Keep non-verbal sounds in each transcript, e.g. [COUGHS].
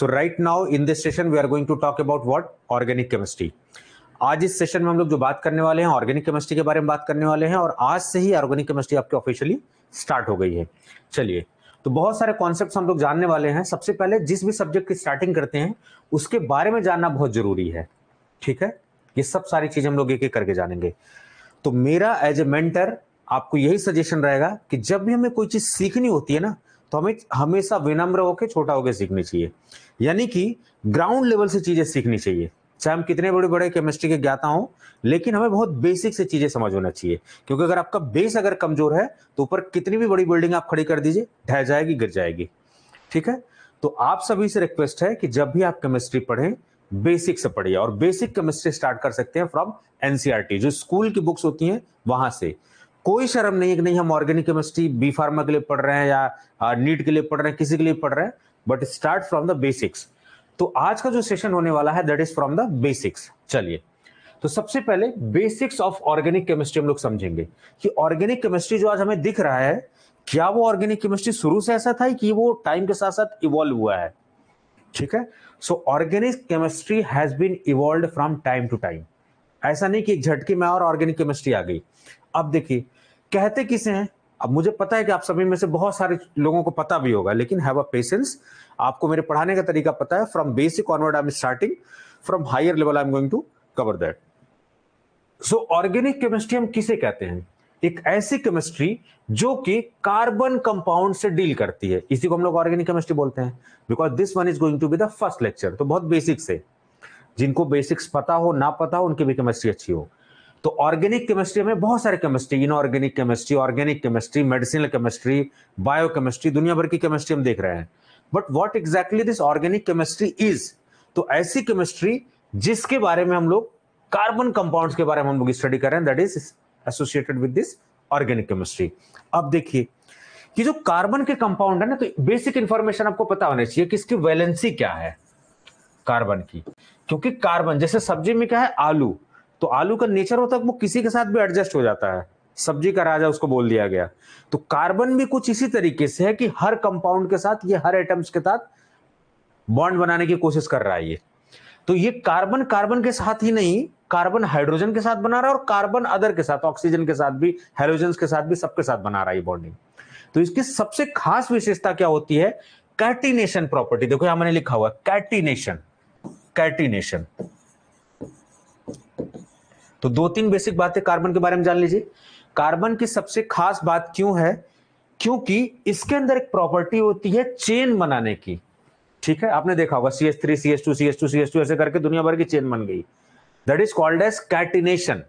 so right now in this session we are going to talk about what organic chemistry आज इस session में हम लोग जो बात करने वाले हैं ऑर्गेनिक केमिस्ट्री के बारे में बात करने वाले हैं और आज से ही ऑर्गेनिक केमिस्ट्री आपकी ऑफिशियली स्टार्ट हो गई है चलिए तो बहुत सारे कॉन्सेप्ट हम लोग जानने वाले हैं सबसे पहले जिस भी सब्जेक्ट की स्टार्टिंग करते हैं उसके बारे में जानना बहुत जरूरी है ठीक है ये सब सारी चीज हम लोग एक एक करके जानेंगे तो मेरा एज ए मेंटर आपको यही सजेशन रहेगा कि जब भी हमें कोई चीज सीखनी होती है ना तो हमें हमेशा विनम्र होकर छोटा होकर सीखनी चाहिए यानी कि ग्राउंड लेवल से चीज़ें सीखनी चाहिए चाहे हम कितने बड़े बड़े केमिस्ट्री के ज्ञाता हों लेकिन हमें बहुत बेसिक से चीज़ें समझ होना चाहिए क्योंकि अगर आपका बेस अगर कमज़ोर है तो ऊपर कितनी भी बड़ी बिल्डिंग आप खड़ी कर दीजिए ढह जाएगी गिर जाएगी ठीक है तो आप सभी से रिक्वेस्ट है कि जब भी आप केमिस्ट्री पढ़ें बेसिक से पढ़िए और बेसिक केमिस्ट्री स्टार्ट कर सकते हैं फ्रॉम एनसीआरटी e जो स्कूल की बुक्स होती हैं वहां से कोई शर्म नहीं है कि नहीं हम ऑर्गेनिक केमिस्ट्री बी फार्मा के लिए पढ़ रहे हैं या नीट के लिए पढ़ रहे हैं किसी के लिए पढ़ रहे हैं but start from the basics तो आज का जो सेशन होने वाला है that is from the basics चलिए तो सबसे पहले बेसिक्स ऑफ ऑर्गेनिक केमिस्ट्री हम लोग समझेंगे कि ऑर्गेनिक केमिस्ट्री जो आज हमें दिख रहा है क्या वो ऑर्गेनिक केमिस्ट्री शुरू से ऐसा था कि वो टाइम के साथ साथ इवॉल्व हुआ है ठीक है so organic chemistry has been evolve from time to time ऐसा नहीं कि झटके में और ऑर्गेनिक केमिस्ट्री आ गई अब देखिए कहते किसे हैं अब मुझे पता है कि आप सभी में से बहुत सारे लोगों को पता भी होगा लेकिन हैव अ पेशेंस आपको मेरे पढ़ाने का तरीका पता है from basic onward I am starting from higher level I am going to cover that so organic chemistry हम किसे कहते हैं एक ऐसी केमिस्ट्री जो कि कार्बन कंपाउंड से डील करती है इसी को हम लोग ऑर्गेनिक केमिस्ट्री बोलते हैं because this one is going to be the first lecture तो बहुत बेसिक से जिनको बेसिक्स पता हो ना पता हो उनकी भी केमिस्ट्री अच्छी हो तो ऑर्गेनिक केमिस्ट्री में बहुत सारे chemistry inorganic chemistry organic chemistry medicinal chemistry bio chemistry दुनिया भर की केमिस्ट्री हम देख रहे हैं but what exactly this organic chemistry is तो ऐसी केमिस्ट्री जिसके बारे में हम लोग कार्बन कंपाउंड्स के बारे में हम लोग स्टडी कर रहे हैं that is associated with this organic chemistry अब देखिए कि जो कार्बन के कंपाउंड है ना तो बेसिक इंफॉर्मेशन आपको पता होना चाहिए कि इसकी वैलेंसी क्या है कार्बन की क्योंकि कार्बन जैसे सब्जी में क्या है आलू तो आलू का नेचर होता है वो किसी के साथ भी एडजस्ट हो जाता है सब्जी का राजा उसको बोल दिया गया तो कार्बन भी कुछ इसी तरीके से है कि हर कंपाउंड के साथ ये हर एटम्स के साथ बॉन्ड बनाने की कोशिश कर रहा है ये तो ये कार्बन कार्बन के साथ ही नहीं कार्बन हाइड्रोजन के साथ बना रहा है और कार्बन अदर के साथ ऑक्सीजन के साथ भी हाइड्रोजन के साथ भी सबके साथ बना रहा है बॉन्डिंग तो इसकी सबसे खास विशेषता क्या होती है कैटिनेशन प्रॉपर्टी देखो यहां मैंने लिखा हुआ कैटिनेशन कैटिनेशन तो दो तीन बेसिक बातें कार्बन के बारे में जान लीजिए कार्बन की सबसे खास बात क्यों है क्योंकि इसके अंदर एक प्रॉपर्टी होती है चेन बनाने की ठीक है आपने देखा होगा C S three C S two C S two C S two ऐसे करके दुनिया भर की चेन बन गई that is called as catenation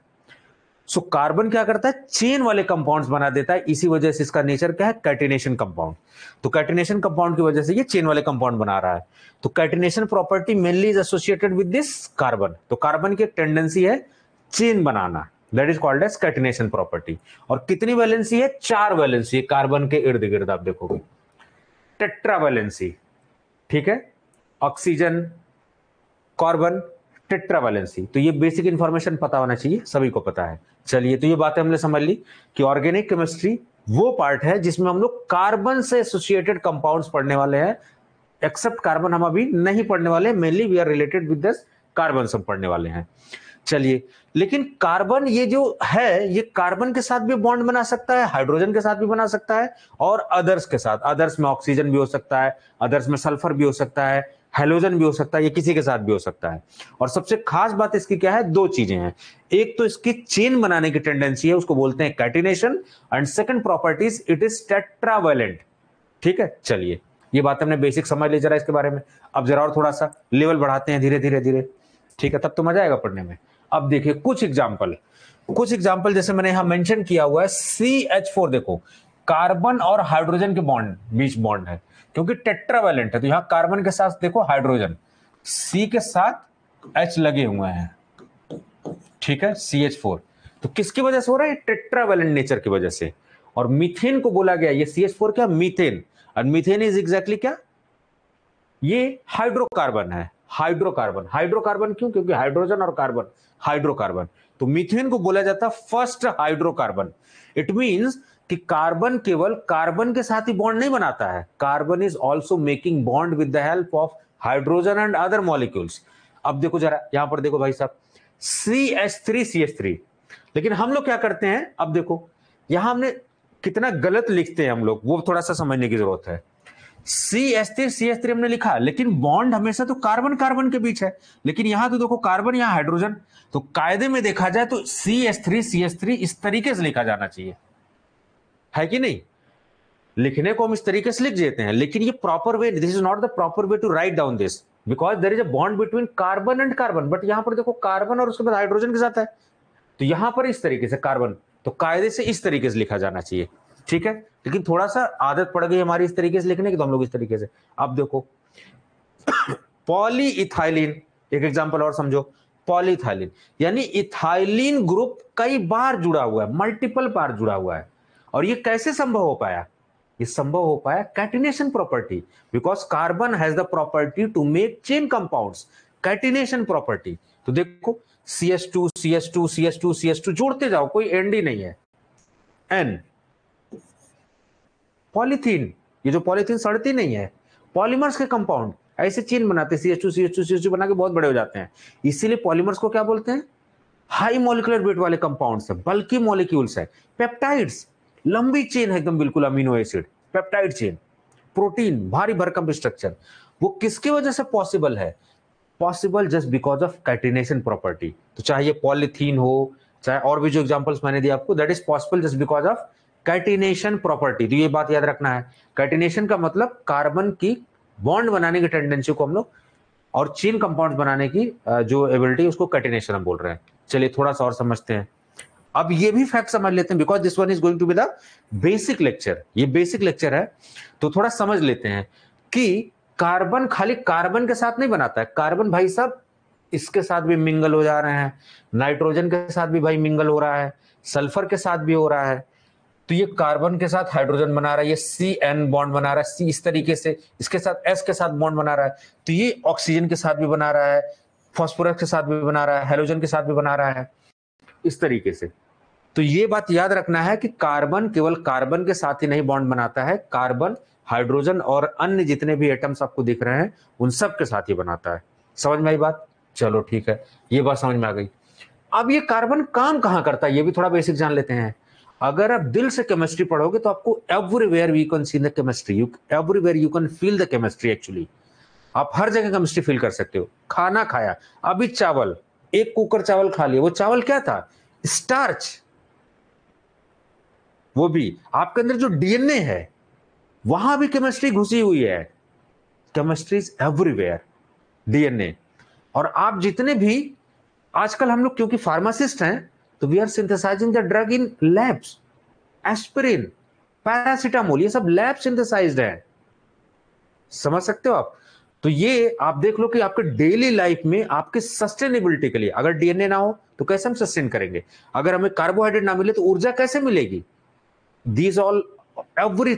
so carbon क्या करता है चेन वाले कंपाउंड्स बना देता है इसी वजह से इसका नेचर क्या है कैटिनेशन कंपाउंड तो कैटिनेशन कंपाउंड की वजह से ये चेन वाले कंपाउंड बना रहा है तो catenation property mainly is associated with this carbon तो कार्बन की एक टेंडेंसी है चेन बनाना that is called as catenation property और कितनी वैलेंसी है चार वैलेंसी है कार्बन के इर्द गिर्द आप देखोगे टेट्रा वैलेंसी ठीक है ऑक्सीजन कार्बन टेट्रा वैलेंसी तो ये बेसिक इंफॉर्मेशन पता होना चाहिए सभी को पता है चलिए तो ये बातें हमने समझ ली कि ऑर्गेनिक केमिस्ट्री वो पार्ट है जिसमें हम लोग कार्बन से एसोसिएटेड कंपाउंड्स पढ़ने वाले हैं एक्सेप्ट कार्बन हम अभी नहीं पढ़ने वाले mainly we are related with this carbon सब पढ़ने वाले हैं चलिए लेकिन कार्बन ये जो है ये कार्बन के साथ भी बॉन्ड बना सकता है हाइड्रोजन के साथ भी बना सकता है और अदर्स के साथ अदर्स में ऑक्सीजन भी हो सकता है अदर्स में सल्फर भी हो सकता है हेलोजन भी हो सकता है ये किसी के साथ भी हो सकता है और सबसे खास बात इसकी क्या है दो चीजें हैं एक तो इसकी चेन बनाने की टेंडेंसी है उसको बोलते हैं catenation and second properties it is tetravalent ठीक है चलिए ये बात हमने बेसिक समझ ली जरा इसके बारे में अब जरा और थोड़ा सा लेवल बढ़ाते हैं धीरे धीरे धीरे ठीक है तब तो मजा आएगा पढ़ने में अब देखिए कुछ एग्जाम्पल कुछ एग्जाम्पल जैसे मैंने यहां मेंशन किया हुआ है सी एच फोर देखो कार्बन और हाइड्रोजन के बॉन्ड बीच बॉन्ड है क्योंकि टेट्रावेलेंट है तो यहां कार्बन के साथ देखो हाइड्रोजन सी के साथ एच लगे हुए हैं ठीक है सी एच फोर तो किसकी वजह से हो रहा है टेट्रावेलेंट नेचर की वजह से और मिथेन को बोला गया ये सी एच फोर क्या मिथेन और मिथेन इज एग्जैक्टली क्या ये हाइड्रोकार्बन है हाइड्रोकार्बन हाइड्रोकार्बन क्यों क्योंकि हाइड्रोजन और कार्बन हाइड्रोकार्बन तो मिथेन को बोला जाता है फर्स्ट हाइड्रोकार्बन इट मींस कि कार्बन केवल कार्बन के साथ ही बॉन्ड नहीं बनाता है carbon is also making bond with the help of hydrogen and other molecules अब देखो जरा यहां पर देखो भाई साहब C S three C S three लेकिन हम लोग क्या करते हैं अब देखो यहां हमने कितना गलत लिखते हैं हम लोग वो थोड़ा सा समझने की जरूरत है C S three C S three हमने लिखा लेकिन बॉन्ड हमेशा तो कार्बन कार्बन के बीच है लेकिन यहां तो देखो कार्बन यहां हाइड्रोजन तो कायदे में देखा जाए तो C S three C S three इस तरीके से लिखा जाना चाहिए है कि नहीं लिखने को हम इस तरीके से लिख देते हैं लेकिन ये proper way this is not the proper way to write down this because there is a bond between carbon and carbon but यहां पर देखो कार्बन और उसके बाद हाइड्रोजन के साथ है तो यहां पर इस तरीके से कार्बन तो कायदे से इस तरीके से लिखा जाना चाहिए ठीक है लेकिन थोड़ा सा आदत पड़ गई हमारी इस तरीके से लिखने की तो हम लोग इस तरीके से अब देखो [COUGHS] पॉली इथाइलिन एक एग्जाम्पल और समझो पॉलीथाइलिन यानी इथाइलिन ग्रुप कई बार जुड़ा हुआ है मल्टीपल बार जुड़ा हुआ है और ये कैसे संभव हो पाया ये संभव हो पाया catenation property because carbon has the property to make chain compounds catenation property तो देखो C S two C S two C S two C S two जोड़ते जाओ कोई एंड ही नहीं है एन पॉलीथीन ये जो पॉलीथीन सड़ती नहीं है पॉलीमर्स के कंपाउंड ऐसे चीन बनाते हैं C H two C H two C H two बना के बहुत बड़े हो जाते हैं इसीलिए पॉलीमर्स को क्या बोलते हैं हाई मोलिकुलर वेट वाले कंपाउंड्स है बल्कि मोलिक्यूल्स है पेप्टाइड्स लंबी चेन है एकदम बिल्कुल amino acid peptide chain protein भारी भरकम स्ट्रक्चर वो किसकी वजह से पॉसिबल है possible just because of catenation property तो चाहे ये पॉलीथीन हो चाहे और भी जो एग्जांपल्स मैंने दिया आपको that is possible just because of catenation property तो ये बात याद रखना है कैटिनेशन का मतलब कार्बन की बॉन्ड बनाने की टेंडेंसी को हम लोग और चीन कंपाउंड बनाने की जो एबिलिटी उसको कैटिनेशन हम बोल रहे हैं चलिए थोड़ा सा और समझते हैं अब ये भी फैक्ट समझ लेते हैं because this one is going to be the basic lecture ये बेसिक लेक्चर है तो थोड़ा समझ लेते हैं कि कार्बन खाली कार्बन के साथ नहीं बनाता है कार्बन भाई साहब इसके साथ भी मिंगल हो जा रहे हैं नाइट्रोजन के साथ भी भाई मिंगल हो रहा है सल्फर के साथ भी हो रहा है तो ये कार्बन के साथ हाइड्रोजन बना रहा है ये सी एन बॉन्ड बना रहा है सी इस तरीके से इसके साथ एस के साथ बॉन्ड बना रहा है तो ये ऑक्सीजन के साथ भी बना रहा है फॉस्फोरस के साथ भी बना रहा है हेलोजन के साथ भी बना रहा है इस तरीके से तो ये बात याद रखना है कि कार्बन केवल कार्बन के साथ ही नहीं बॉन्ड बनाता है कार्बन हाइड्रोजन और अन्य जितने भी एटम्स आपको दिख रहे हैं उन सब के साथ ही बनाता है समझ में आई बात चलो ठीक है ये बात समझ में आ गई अब ये कार्बन काम कहाँ करता है ये भी थोड़ा बेसिक जान लेते हैं अगर आप दिल से केमिस्ट्री पढ़ोगे तो आपको everywhere you can see the chemistry you everywhere you can feel the chemistry actually आप हर जगह केमिस्ट्री फील कर सकते हो खाना खाया अभी चावल एक कुकर चावल खा लिया वो चावल क्या था स्टार्च वो भी आपके अंदर जो डीएनए है वहां भी केमिस्ट्री घुसी हुई है केमिस्ट्री इज एवरीवेयर डीएनए और आप जितने भी आजकल हम लोग क्योंकि फार्मासिस्ट हैं तो we are synthesizing the drug in labs aspirin paracetamol ये सब लैब सिंथेसाइज है समझ सकते हो आप तो ये आप देख लो कि आपके डेली लाइफ में आपके सस्टेनेबिलिटी के लिए अगर डीएनए ना हो तो कैसे हम सस्टेन करेंगे अगर हमें कार्बोहाइड्रेट ना मिले तो ऊर्जा कैसे मिलेगी these all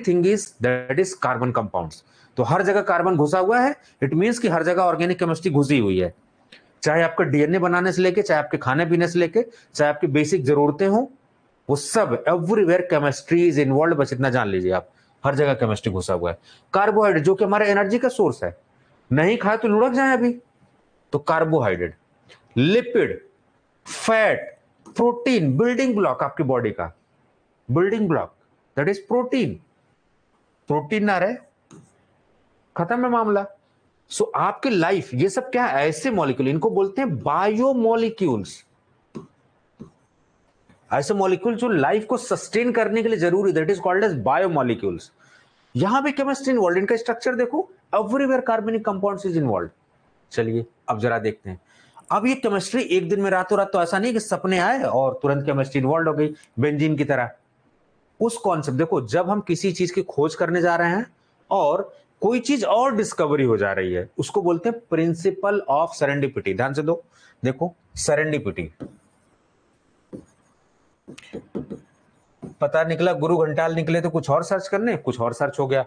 thing is that is carbon compound तो हर जगह कार्बन घुसा हुआ है इट मीन्स कि हर जगह ऑर्गेनिक केमिस्ट्री घुसी हुई है चाहे आपका डीएनए बनाने से लेके चाहे आपके खाने पीने से लेके चाहे आपकी बेसिक जरूरतें हों वो सब एवरीवेयर केमिस्ट्री इज इन्वॉल्व बस इतना जान लीजिए आप हर जगह केमिस्ट्री घुसा हुआ है कार्बोहाइड्रेट जो कि हमारे एनर्जी का सोर्स है नहीं खाए तो लुढ़क जाए अभी तो carbohydrate lipid fat protein building block आपकी बॉडी का building block that is protein protein ना रहे खत्म है मामला सो आपके लाइफ ये सब क्या है ऐसे मॉलिक्यूल इनको बोलते हैं मॉलिक्यूल्स ऐसे मॉलिक्यूल जो लाइफ को सस्टेन करने के लिए जरूरी that is called as molecules यहां भी केमिस्ट्री इन्वॉल्व इनका स्ट्रक्चर देखो एवरीवेयर कार्बनिक कंपाउंड इज इन्वॉल्व चलिए अब जरा देखते हैं अब ये केमिस्ट्री एक दिन में रातों रात तो ऐसा नहीं कि सपने आए और तुरंत केमिस्ट्री इन्वॉल्व हो गई बेंजीन की तरह उस कॉन्सेप्ट देखो जब हम किसी चीज की खोज करने जा रहे हैं और कोई चीज और डिस्कवरी हो जा रही है उसको बोलते हैं प्रिंसिपल ऑफ सरेंडिपिटी ध्यान से दो देखो सरेंडिपिटी पता निकला गुरु घंटाल निकले तो कुछ और सर्च करने कुछ और सर्च हो गया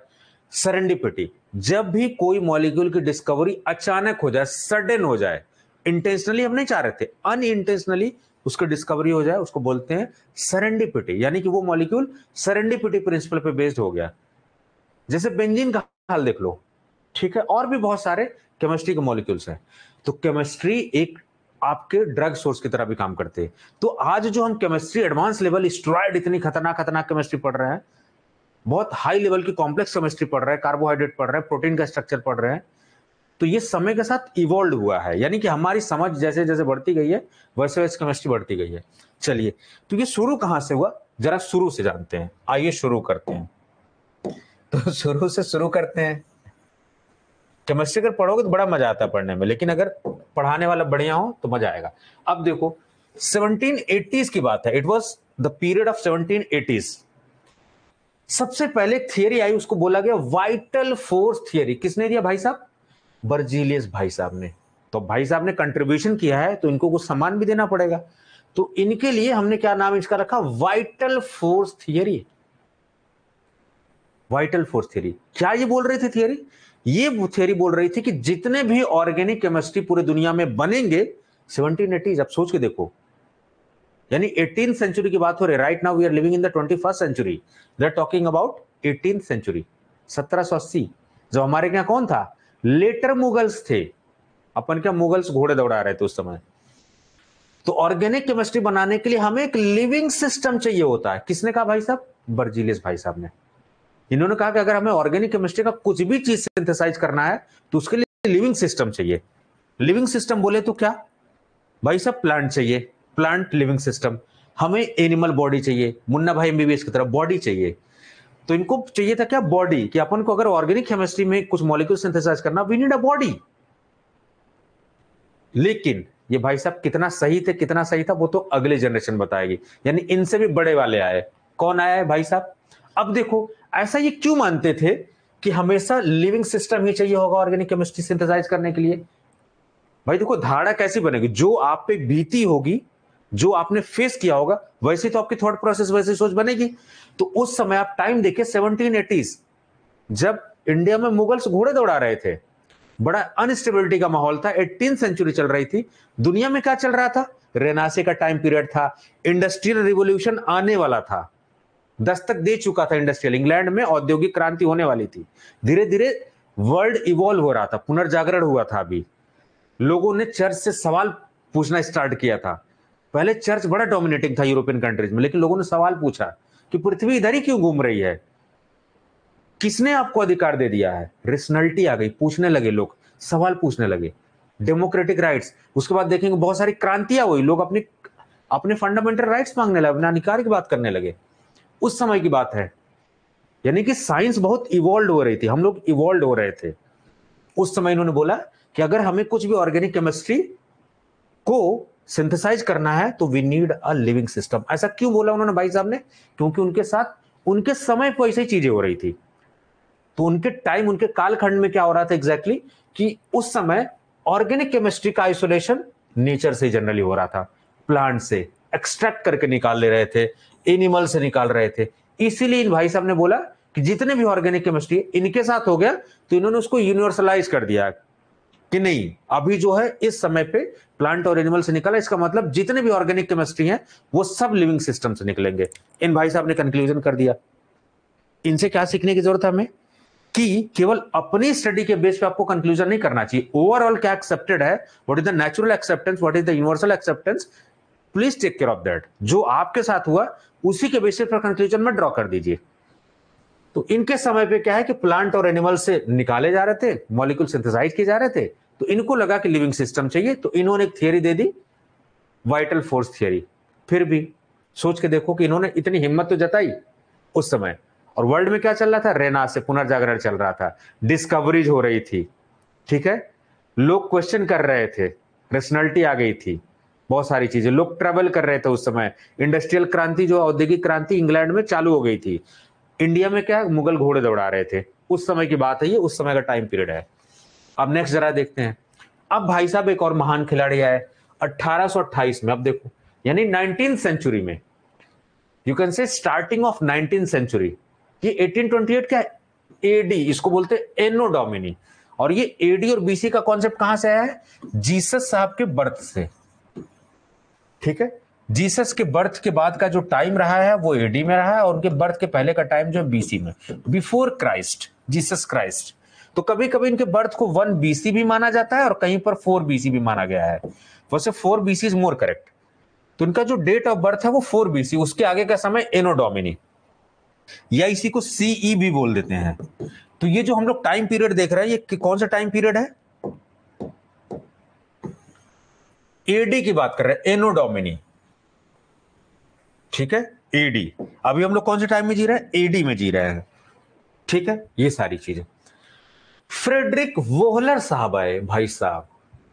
सरेंडिपिटी जब भी कोई मॉलिक्यूल की डिस्कवरी अचानक हो जाए सडन हो जाए इंटेंशनली हम नहीं चाह रहे थे अन इंटेंशनली उसकी डिस्कवरी हो जाए उसको बोलते हैं सरेंडिपिटी यानी कि वो मॉलिक्यूल सरेंडिपिटी प्रिंसिपल पे बेस्ड हो गया जैसे बेंजीन का हाल देख लो ठीक है और भी बहुत सारे केमिस्ट्री के मॉलिक्यूल्स हैं तो केमिस्ट्री एक आपके ड्रग सोर्स की तरह भी काम करते हैं तो आज जो हम केमिस्ट्री एडवांस लेवल स्ट्रॉइड इतनी खतरनाक खतरनाक केमिस्ट्री पढ़ रहे हैं बहुत हाई लेवल की कॉम्प्लेक्स केमिस्ट्री पढ़ रहे हैं कार्बोहाइड्रेट पढ़ रहे हैं प्रोटीन का स्ट्रक्चर पढ़ रहे हैं तो ये समय के साथ इवॉल्व हुआ है यानी कि हमारी समझ जैसे जैसे बढ़ती गई है वैसे वैसे केमिस्ट्री बढ़ती गई है चलिए तो ये शुरू कहाँ से हुआ जरा शुरू से जानते हैं आइए शुरू करते हैं तो शुरू से शुरू करते हैं केमिस्ट्री अगर पढ़ोगे तो बड़ा मजा आता है पढ़ने में लेकिन अगर पढ़ाने वाला बढ़िया हो तो मजा आएगा अब देखो 1780s की बात है it was the period of 1780s सबसे पहले थियरी आई उसको बोला गया वाइटल फोर्स थियरी किसने दिया भाई साहब बर्जीलियस भाई साहब ने तो भाई साहब ने कंट्रीब्यूशन किया है तो इनको कुछ सम्मान भी देना पड़ेगा तो इनके लिए हमने क्या नाम इसका रखा vital force theory vital force theory क्या ये बोल रही थी थियरी ये थियरी बोल रही थी कि जितने भी ऑर्गेनिक केमिस्ट्री पूरे दुनिया में बनेंगे सेवनटीन एटीज आप सोच के देखो यानी एटीन सेंचुरी की बात हो रही है right now we are living in the twenty first century there talking about eighteen century सत्रह सौ अस्सी जब हमारे यहाँ कौन था लेटर मुगल्स थे अपन क्या मुगल्स घोड़े दौड़ा रहे थे उस समय तो ऑर्गेनिक केमिस्ट्री बनाने के लिए हमें एक लिविंग सिस्टम चाहिए होता है किसने कहा भाई साहब बर्जिलियस भाई साहब ने इन्होंने कहा कि अगर हमें ऑर्गेनिक केमिस्ट्री का कुछ भी चीज सिंथेसाइज करना है तो उसके लिए लिविंग सिस्टम चाहिए लिविंग सिस्टम बोले तो क्या भाई साहब प्लांट चाहिए प्लांट लिविंग सिस्टम हमें एनिमल बॉडी चाहिए मुन्ना भाई एमबीबीएस की तरफ बॉडी चाहिए तो इनको चाहिए था क्या बॉडी कि अपन को अगर ऑर्गेनिक केमिस्ट्री में कुछ मॉलिक्यूल सिंथेसाइज करना वी नीड अ बॉडी लेकिन ये भाई साहब कितना सही थे कितना सही था वो तो अगले जनरेशन बताएगी यानी इनसे भी बड़े वाले आए कौन आया है भाई साहब अब देखो ऐसा ये क्यों मानते थे कि हमेशा लिविंग सिस्टम ही चाहिए होगा ऑर्गेनिक केमिस्ट्री सिंथेसाइज करने के लिए भाई देखो धारणा कैसी बनेगी जो आप पे बीती होगी जो आपने फेस किया होगा वैसे तो आपकी थॉट प्रोसेस वैसे सोच बनेगी तो उस समय आप टाइम देखिए सेवनटीन एटीज जब इंडिया में मुगल्स घोड़े दौड़ा रहे थे बड़ा अनस्टेबिलिटी का माहौल था एटीन सेंचुरी चल रही थी दुनिया में क्या चल रहा था रेनासे का टाइम पीरियड था इंडस्ट्रियल रिवोल्यूशन आने वाला था दस्तक दे चुका था इंडस्ट्रियल इंग्लैंड में औद्योगिक क्रांति होने वाली थी धीरे धीरे वर्ल्ड इवॉल्व हो रहा था पुनर्जागरण हुआ था अभी लोगों ने चर्च से सवाल पूछना स्टार्ट किया था पहले चर्च बड़ा डोमिनेटिंग था यूरोपियन कंट्रीज में लेकिन लोगों ने सवाल पूछा कि पृथ्वी इधर ही क्यों घूम रही है किसने आपको अधिकार दे दिया है रिसनलिटी आ गई पूछने लगे लोग सवाल पूछने लगे डेमोक्रेटिक राइट्स उसके बाद देखेंगे बहुत सारी क्रांतियां हुई लोग अपनी अपने फंडामेंटल राइट्स मांगने लगे अपने अधिकार की बात करने लगे उस समय की बात है यानी कि साइंस बहुत इवॉल्व हो रही थी हम लोग इवॉल्व हो रहे थे उस समय इन्होंने बोला कि अगर हमें कुछ भी ऑर्गेनिक केमिस्ट्री को सिंथेसाइज करना है तो we need a living system ऐसा क्यों बोला उन्होंने भाई साहब ने क्योंकि उनके साथ उनके समय पर ऐसी चीजें हो रही थी तो उनके टाइम उनके कालखंड में क्या हो रहा था एग्जैक्टली कि उस समय ऑर्गेनिक केमिस्ट्री का आइसोलेशन नेचर से जनरली हो रहा था प्लांट से एक्सट्रैक्ट करके निकाल ले रहे थे एनिमल से निकाल रहे थे इसीलिए इन भाई साहब ने बोला कि जितने भी ऑर्गेनिक केमिस्ट्री है इनके साथ हो गया तो इन्होंने उसको यूनिवर्सलाइज कर दिया कि नहीं अभी जो है इस समय पे प्लांट और एनिमल से निकला इसका मतलब जितने भी ऑर्गेनिक केमिस्ट्री है वो सब लिविंग सिस्टम से निकलेंगे इन भाई साहब ने कंक्लूजन कर दिया इनसे क्या सीखने की जरूरत है हमें कि केवल अपनी स्टडी के बेस पे आपको कंक्लूजन नहीं करना चाहिए ओवरऑल क्या एक्सेप्टेड है what is the natural acceptance what is the universal acceptance please take care of that जो आपके साथ हुआ उसी के बेसिस पर कंक्लूजन में ड्रॉ कर दीजिए तो इनके समय पे क्या है कि प्लांट और एनिमल से निकाले जा रहे थे मॉलिक्यूल सिंथेसाइज किए जा रहे थे तो इनको लगा कि लिविंग सिस्टम चाहिए तो इन्होंने एक थियोरी दे दी वाइटल फोर्स थियोरी फिर भी सोच के देखो कि इन्होंने इतनी हिम्मत तो जताई उस समय और वर्ल्ड में क्या चल रहा था रेना से पुनर्जागरण चल रहा था डिस्कवरीज हो रही थी ठीक है लोग क्वेश्चन कर रहे थे रेशनलिटी आ गई थी बहुत सारी चीजें लोग ट्रेवल कर रहे थे उस समय इंडस्ट्रियल क्रांति जो औद्योगिक क्रांति इंग्लैंड में चालू हो गई थी इंडिया में क्या मुगल घोड़े दौड़ा रहे थे उस समय की बात है ये उस समय का टाइम पीरियड है अब नेक्स्ट जरा देखते हैं अब भाई साहब एक और महान खिलाड़ी आए अठारह में अब देखो यानी नाइनटीन सेंचुरी में you can say starting of nineteen century ये 1828 क्या एडी इसको बोलते एनो डोमिनी और ये एडी और बीसी का कॉन्सेप्ट कहां से आया है जीसस साहब के बर्थ से ठीक है जीसस के बर्थ के बाद का जो टाइम रहा है वो एडी में रहा है और उनके बर्थ के पहले का टाइम जो है बीसी में बिफोर क्राइस्ट जीसस क्राइस्ट तो कभी कभी इनके बर्थ को वन बीसी भी माना जाता है और कहीं पर फोर बीसी भी माना गया है वैसे four BC is more correct तो इनका जो डेट ऑफ बर्थ है वो फोर बीसी उसके आगे का समय एनोडोमिनी या इसी को सीई e भी बोल देते हैं तो ये जो हम लोग टाइम पीरियड देख रहे हैं ये कौन सा टाइम पीरियड है एडी की बात कर रहे हैं एनोडोमिनी ठीक है एडी अभी हम लोग कौन से टाइम में जी रहे हैं एडी में जी रहे हैं ठीक है ये सारी चीजें फ्रेडरिक वोहलर साहब आए भाई साहब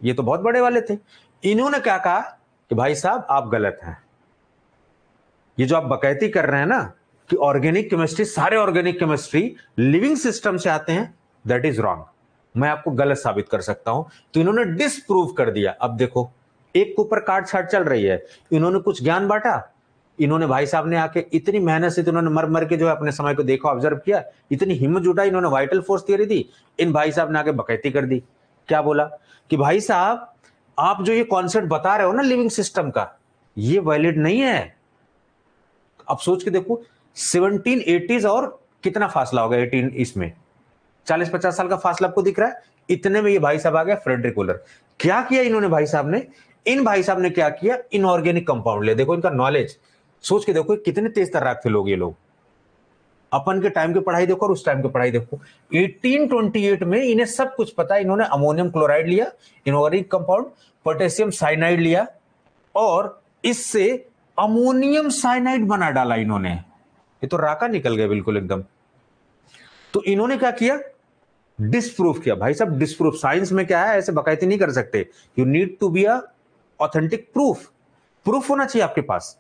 ये तो बहुत बड़े वाले थे इन्होंने क्या कहा कि भाई साहब आप गलत हैं ये जो आप बकैती कर रहे हैं ना कि ऑर्गेनिक केमिस्ट्री सारे ऑर्गेनिक केमिस्ट्री लिविंग सिस्टम से आते हैं दैट इज रॉन्ग मैं आपको गलत साबित कर सकता हूं तो इन्होंने डिसप्रूव कर दिया अब देखो एक के ऊपर काट छाट चल रही है इन्होंने कुछ ज्ञान बांटा इन्होंने भाई साहब ने आके इतनी मेहनत से तो इन्होंने मर मर के जो है अपने समय को देखा ऑब्जर्व किया इतनी हिम्मत जुटा इन्होंने वाइटल फोर्स थियरी दी इन भाई साहब ने आके बकैती कर दी क्या बोला कि भाई साहब आप जो ये कॉन्सेप्ट बता रहे हो ना लिविंग सिस्टम का ये वैलिड नहीं है अब सोच के देखो सेवनटीन एटीज और कितना फासला होगा एटीन इसमें चालीस पचास साल का फासला आपको दिख रहा है इतने में ये भाई साहब आ गया फ्रेडरिक कोलर क्या किया इन्होंने भाई साहब ने इन भाई साहब ने क्या किया इनऑर्गेनिक कंपाउंड लिया देखो इनका नॉलेज सोच के देखो कितने तेज तर्राक थे लोग ये लोग अपन के टाइम की पढ़ाई देखो और उस टाइम की पढ़ाई देखो 1828 में इन्हें सब कुछ पता इन्होंने अमोनियम क्लोराइड लिया इनऑर्गेनिक कंपाउंड पोटेशियम साइनाइड लिया और इससे अमोनियम साइनाइड बना डाला इन्होंने ये तो राका निकल गया बिल्कुल एकदम तो इन्होंने क्या किया डिस्प्रूफ किया भाई साहब डिस्प्रूफ साइंस में क्या है ऐसे बकायती नहीं कर सकते you need to be a authentic proof proof होना चाहिए आपके पास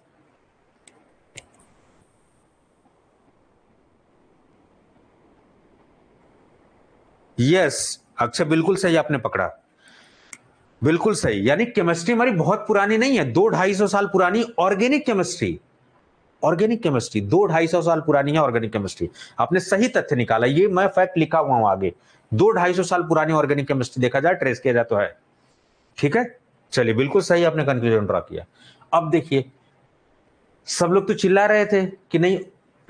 यस yes, अच्छा बिल्कुल सही आपने पकड़ा बिल्कुल सही यानी केमिस्ट्री हमारी बहुत पुरानी नहीं है दो ढाई सौ साल पुरानी ऑर्गेनिक केमिस्ट्री ऑर्गेनिक केमिस्ट्री दो ढाई सौ साल पुरानी है ऑर्गेनिक केमिस्ट्री आपने सही तथ्य निकाला ये मैं फैक्ट लिखा हुआ हूं आगे दो ढाई सौ साल पुरानी ऑर्गेनिक केमिस्ट्री देखा जाए ट्रेस किया जाए तो है ठीक है चलिए बिल्कुल सही आपने कंक्लूजन ड्रा किया अब देखिए सब लोग तो चिल्ला रहे थे कि नहीं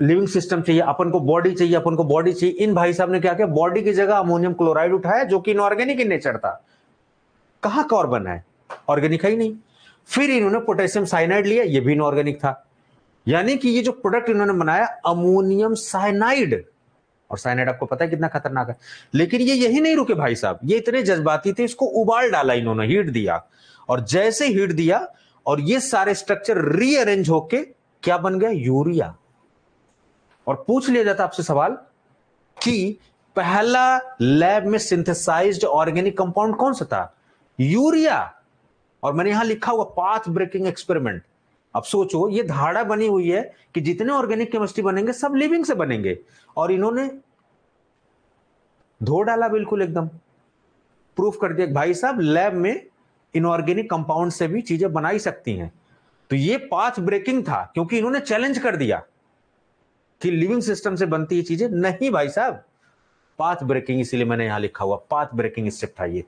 लिविंग सिस्टम चाहिए अपन को बॉडी चाहिए अपन को बॉडी चाहिए इन भाई साहब ने क्या किया बॉडी की जगह अमोनियम क्लोराइड उठाया जो कि इनऑर्गेनिक इन नेचर था कहा कार्बन है ऑर्गेनिक है ही नहीं फिर इन्होंने पोटेशियम साइनाइड लिया ये भी इनऑर्गेनिक था यानी कि ये जो प्रोडक्ट इन्होंने बनाया अमोनियम साइनाइड और साइनाइड आपको पता है कितना खतरनाक है लेकिन ये यही नहीं रुके भाई साहब ये इतने जज्बाती थे इसको उबाल डाला इन्होंने हीट दिया और जैसे हीट दिया और ये सारे स्ट्रक्चर रीअरेंज होके क्या बन गया यूरिया और पूछ लिया जाता आपसे सवाल कि पहला लैब में सिंथेसाइज्ड ऑर्गेनिक कंपाउंड कौन सा था यूरिया और मैंने यहां लिखा हुआ पाथ ब्रेकिंग एक्सपेरिमेंट अब सोचो ये धारणा बनी हुई है कि जितने ऑर्गेनिक केमिस्ट्री बनेंगे सब लिविंग से बनेंगे और इन्होंने धो डाला बिल्कुल एकदम प्रूफ कर दिया भाई साहब लैब में इनऑर्गेनिक कंपाउंड से भी चीजें बनाई सकती हैं तो ये पाथ ब्रेकिंग था क्योंकि इन्होंने चैलेंज कर दिया कि लिविंग सिस्टम से बनती है चीजें नहीं भाई साहब पाथ ब्रेकिंग इसीलिए मैंने यहां लिखा हुआ पाथ ब्रेकिंग स्टेप था ये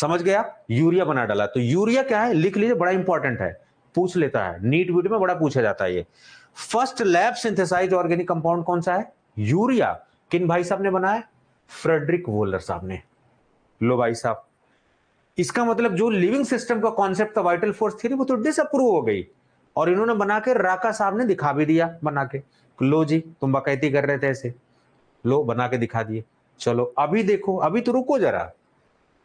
समझ गया यूरिया बना डाला तो यूरिया क्या है लिख लीजिए बड़ा इंपॉर्टेंट है पूछ लेता है नीट वीट में बड़ा पूछा जाता है ये first lab synthesize organic compound कौन सा है यूरिया किन भाई साहब ने बनाया फ्रेडरिक वोलर साहब ने लो भाई साहब इसका मतलब जो लिविंग सिस्टम का कॉन्सेप्ट था वाइटल फोर्स थ्योरी वो तो डिसअप्रूव हो गई और इन्होंने बना के राका साहब ने दिखा भी दिया बना के लो जी तुम बकैती कर रहे थे ऐसे लो बना के दिखा दिए चलो अभी देखो अभी तो रुको जरा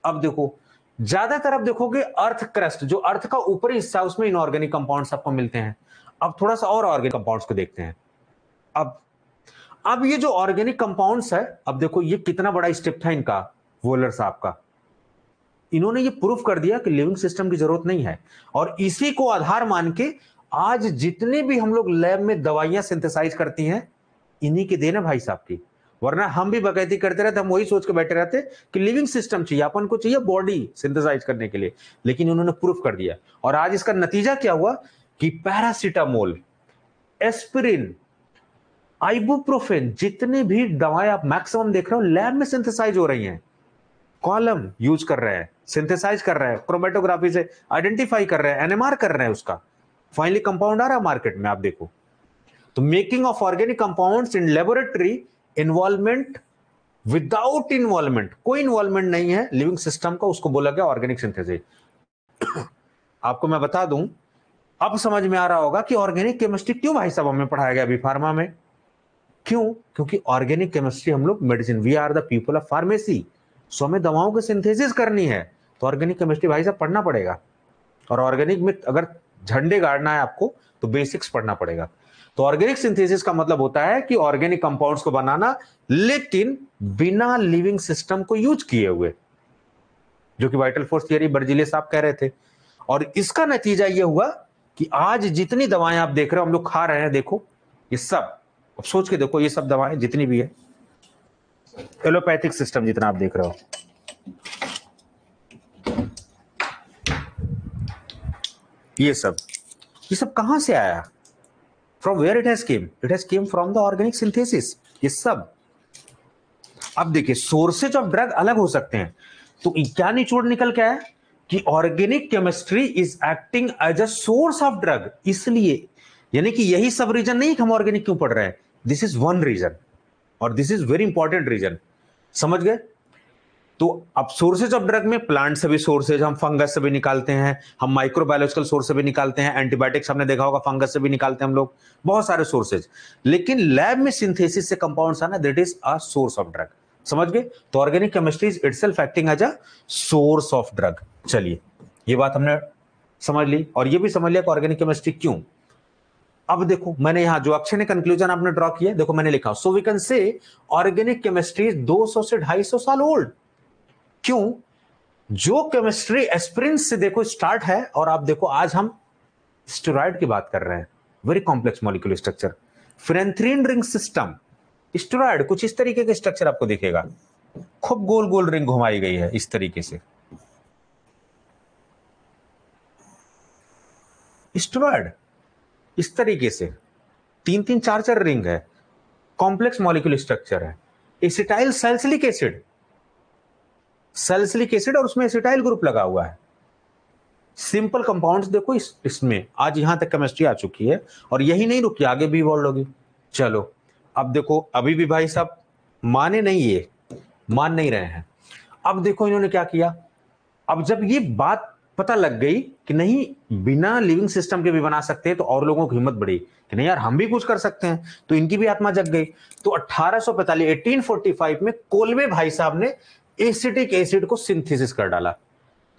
अब देखो ज्यादातर आप देखोगे अर्थ क्रस्ट जो अर्थ का ऊपरी हिस्सा उसमें इनऑर्गेनिक कंपाउंड्स आपको मिलते हैं अब थोड़ा सा और ऑर्गेनिक कंपाउंड्स को देखते हैं अब अब ये जो ऑर्गेनिक कंपाउंड्स है अब देखो ये कितना बड़ा स्टेप था इनका वोलर साहब का इन्होंने ये प्रूफ कर दिया कि लिविंग सिस्टम की जरूरत नहीं है और इसी को आधार मान के आज जितने भी हम लोग लैब में दवाइयां सिंथेसाइज करती हैं इन्हीं के देन भाई साहब की वरना हम भी बकैती करते रहते हम वही सोच के बैठे रहते कि लिविंग सिस्टम चाहिए अपन को चाहिए बॉडी सिंथेसाइज करने के लिए लेकिन उन्होंने प्रूफ कर दिया और आज इसका नतीजा क्या हुआ कि पैरासिटामोल एस्पिरिन आइबुप्रोफेन जितने भी दवाएं आप मैक्सिमम देख रहे हो लैब में सिंथेसाइज हो रही हैं कॉलम यूज कर रहे हैं सिंथेसाइज कर रहा है क्रोमेटोग्राफी से आइडेंटिफाई कर रहा है एनएमआर कर रहे हैं उसका फाइनली कंपाउंड आ रहा है मार्केट में आप देखो तो making of organic compounds in laboratory involvement without involvement कोई इन्वॉल्वमेंट नहीं है लिविंग सिस्टम का उसको बोला गया ऑर्गेनिक सिंथेसिस आपको मैं बता दूं अब समझ में आ रहा होगा कि ऑर्गेनिक केमिस्ट्री क्यों भाई साहब हमें पढ़ाया गया अभी फार्मा में क्यों क्योंकि ऑर्गेनिक केमिस्ट्री हम लोग medicine we are the people of pharmacy so हमें दवाओं की सिंथेसिस करनी है तो ऑर्गेनिक केमिस्ट्री भाई साहब पढ़ना पड़ेगा और ऑर्गेनिक में अगर झंडे गाड़ना है आपको तो बेसिक्स पढ़ना पड़ेगा तो ऑर्गेनिक सिंथेसिस का मतलब होता है कि ऑर्गेनिक कंपाउंड्स को बनाना लेकिन बिना लिविंग सिस्टम को यूज किए हुए जो कि वाइटल फोर्स थियरी बर्जिले साहब कह रहे थे और इसका नतीजा यह हुआ कि आज जितनी दवाएं आप देख रहे हो हम लोग खा रहे हैं देखो ये सब अब सोच के देखो ये सब दवाएं जितनी भी है एलोपैथिक सिस्टम जितना आप देख रहे हो ये सब ये सब कहा से आया from where it has came it has came from the organic synthesis ये सब अब देखिए सोर्सेज ऑफ ड्रग अलग हो सकते हैं तो क्या निचोड़ निकल के आया कि organic chemistry is acting as a source of drug इसलिए यानी कि यही सब रीजन नहीं कि हम ऑर्गेनिक क्यों पढ़ रहे हैं दिस इज वन रीजन और this is very important reason समझ गए तो अब सोर्सेज ऑफ ड्रग में प्लांट से भी सोर्सेज हम फंगस से भी निकालते हैं हम माइक्रोबायोलॉजिकल सोर्स से भी निकालते हैं एंटीबायोटिक्स हमने देखा होगा फंगस से भी निकालते हैं हम लोग बहुत सारे सोर्सेज लेकिन लैब में सिंथेसिस से कंपाउंड्स आना that is a source of drug समझ गए तो organic chemistry is itself acting as a source of drug चलिए ये बात हमने समझ ली और ये भी समझ लिया कि ऑर्गेनिक केमिस्ट्री क्यों अब देखो मैंने यहां जो अक्षर ने कंक्लूजन आपने ड्रॉ किया देखो मैंने लिखा so we can say organic chemistry 200 से 250 साल ओल्ड क्यों जो केमिस्ट्री एस्प्रिन से देखो स्टार्ट है और आप देखो आज हम स्टेरॉयड की बात कर रहे हैं very complex molecule structure phenanthrene ring system steroid कुछ इस तरीके का स्ट्रक्चर आपको दिखेगा खूब गोल गोल रिंग घुमाई गई है इस तरीके से स्टेरॉयड इस तरीके से तीन तीन चार चार रिंग है कॉम्प्लेक्स मॉलिक्यूल स्ट्रक्चर है acetyl salicylic acid salicylic acid और उसमें एसिटाइल ग्रुप लगा हुआ है सिंपल कंपाउंड्स देखो इस इसमें आज यहां तक केमिस्ट्री आ चुकी है और यही नहीं रुकी आगे भी इवॉल्व होगी चलो अब देखो अभी भी भाई साहब माने नहीं ये मान नहीं रहे हैं अब देखो इन्होंने क्या किया अब जब ये बात पता लग गई कि नहीं बिना लिविंग सिस्टम के भी बना सकते हैं तो और लोगों की हिम्मत बढ़ी कि नहीं यार हम भी कुछ कर सकते हैं तो इनकी भी आत्मा जग गई तो 1845 1845 में कोलवे भाई साहब ने एसिटिक एसिड को सिंथेसिस कर डाला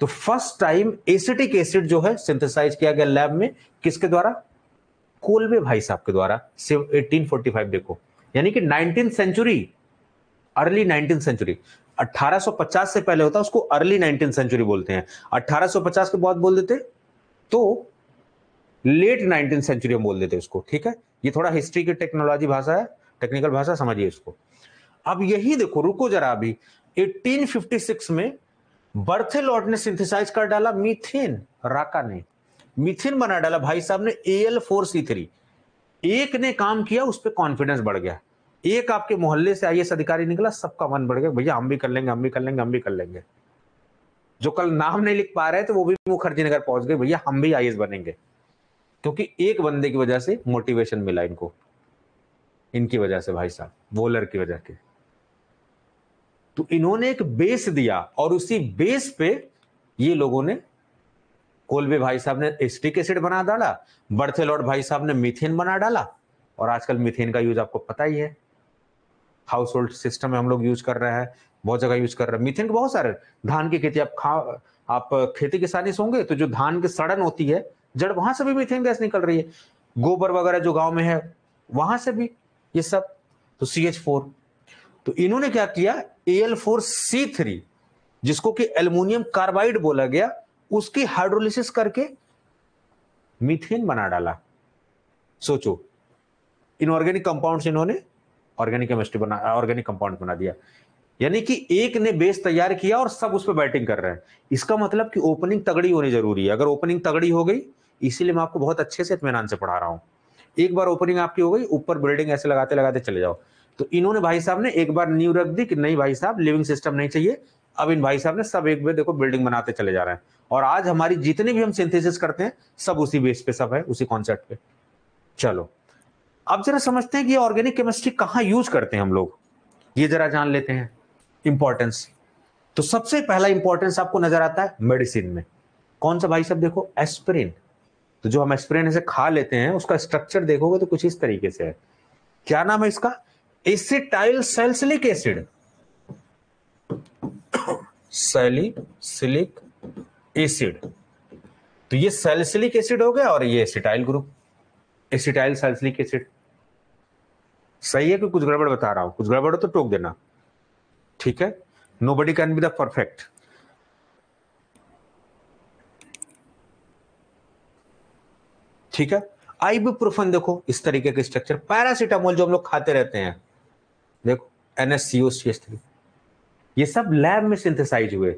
तो फर्स्ट टाइम एसिटिक एसिड जो है सिंथेसाइज किया गया लैब में किसके द्वारा कोलबे भाई साहब के द्वारा 1845 देखो यानी कि 19th century early 19th century 1850 से पहले होता उसको अर्ली 19th सेंचुरी बोलते हैं 1850 के बाद बोल देते तो लेट 19th सेंचुरी हम बोल देते उसको ठीक है ये थोड़ा हिस्ट्री की टेक्नोलॉजी भाषा है टेक्निकल भाषा समझिए इसको अब यही देखो रुको जरा अभी 1856 में बर्थेलॉट ने सिंथेसाइज कर डाला मीथेन राका ने मीथेन बना डाला भाई साहब ने A L four C three एक ने काम किया उस पर कॉन्फिडेंस बढ़ गया एक आपके मोहल्ले से आईएएस अधिकारी निकला सबका मन बढ़ गया भैया हम भी कर लेंगे हम भी कर लेंगे हम भी कर लेंगे जो कल नाम नहीं लिख पा रहे थे वो भी मुखर्जी नगर पहुंच गए भैया हम भी आई बनेंगे क्योंकि एक बंदे की वजह से मोटिवेशन मिला इनको इनकी वजह से भाई साहब बोलर की वजह के तो इन्होंने एक बेस दिया और उसी बेस पे ये लोगों ने कोलबे भाई साहब ने एस्टिक एसिड बना डाला बर्थेलॉर्ड भाई साहब ने मिथेन बना डाला और आजकल मिथेन का यूज आपको पता ही है हाउस होल्ड सिस्टम में हम लोग यूज कर रहे हैं बहुत जगह यूज कर रहे हैं मिथेन के बहुत सारे धान की खेती आप खा आप खेती किसानी से होंगे तो जो धान की सड़न होती है जड़ वहां से भी मिथेन गैस निकल रही है गोबर वगैरह जो गांव में है वहां से भी ये सब तो सी एच फोर तो इन्होंने क्या किया एल फोर सी थ्री जिसको कि एल्यूमिनियम कार्बाइड बोला गया उसकी हाइड्रोलिसिस करके मीथेन बना डाला सोचो इनऑर्गेनिक कंपाउंड इन्होंने ऑर्गेनिक केमिस्ट्री बना ऑर्गेनिक कंपाउंड बना दिया यानी कि एक ने बेस तैयार किया और सब उस पर बैटिंग कर रहे हैं इसका मतलब कि ओपनिंग तगड़ी होनी जरूरी है अगर ओपनिंग तगड़ी हो गई इसीलिए मैं आपको बहुत अच्छे से इतमान से पढ़ा रहा हूं एक बार ओपनिंग आपकी हो गई ऊपर बिल्डिंग ऐसे लगाते लगाते चले जाओ तो इन्होंने भाई साहब ने एक बार न्यू रख दी कि नहीं भाई साहब लिविंग सिस्टम नहीं चाहिए अब इन भाई साहब ने सब एक देखो बिल्डिंग बनाते चले जा रहे हैं और आज हमारी जितनी भी हम सिंथेसिस करते हैं सब उसी बेस पे सब है उसी कॉन्सेप्ट पे चलो अब जरा समझते हैं कि ऑर्गेनिक केमिस्ट्री कहाँ यूज करते हैं हम लोग ये जरा जान लेते हैं इंपॉर्टेंस तो सबसे पहला इंपॉर्टेंस आपको नजर आता है मेडिसिन में कौन सा भाई साहब देखो एस्प्रिन तो जो हम एस्प्रिन ऐसे खा लेते हैं उसका स्ट्रक्चर देखोगे तो कुछ इस तरीके से है क्या नाम है इसका acetyl salicylic acid salicylic acid तो ये सैलसिलिक एसिड हो गया और ये acetyl group acetyl salicylic acid सही है कि कुछ गड़बड़ बता रहा हूं कुछ गड़बड़ हो तो टोक देना ठीक है nobody can be the perfect ठीक है आइबुप्रोफेन देखो इस तरीके के स्ट्रक्चर पैरासिटामोल जो हम लोग खाते रहते हैं देखो N S C O C S three ये सब लैब में सिंथेसाइज हुए